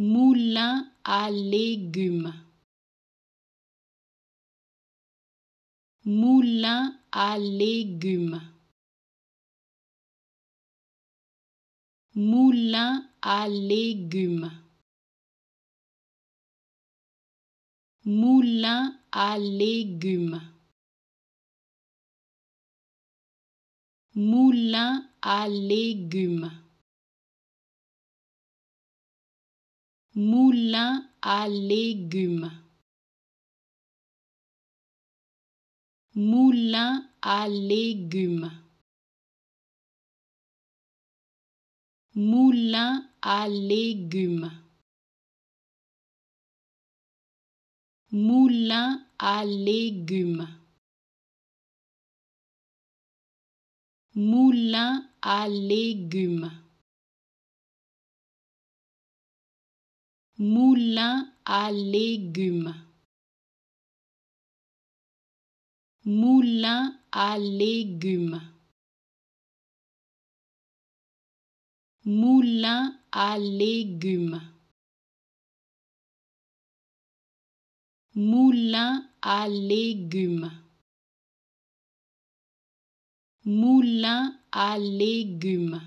Moulin à légumes. Moulin à légumes. Moulin à légumes. Moulin à légumes. Moulin à légumes. Moulin à légumes. Moulin à légumes. Moulin à légumes. Moulin à légumes. Moulin à légumes. Moulin à légumes. Moulin à légumes. Moulin à légumes. Moulin à légumes. Moulin à légumes.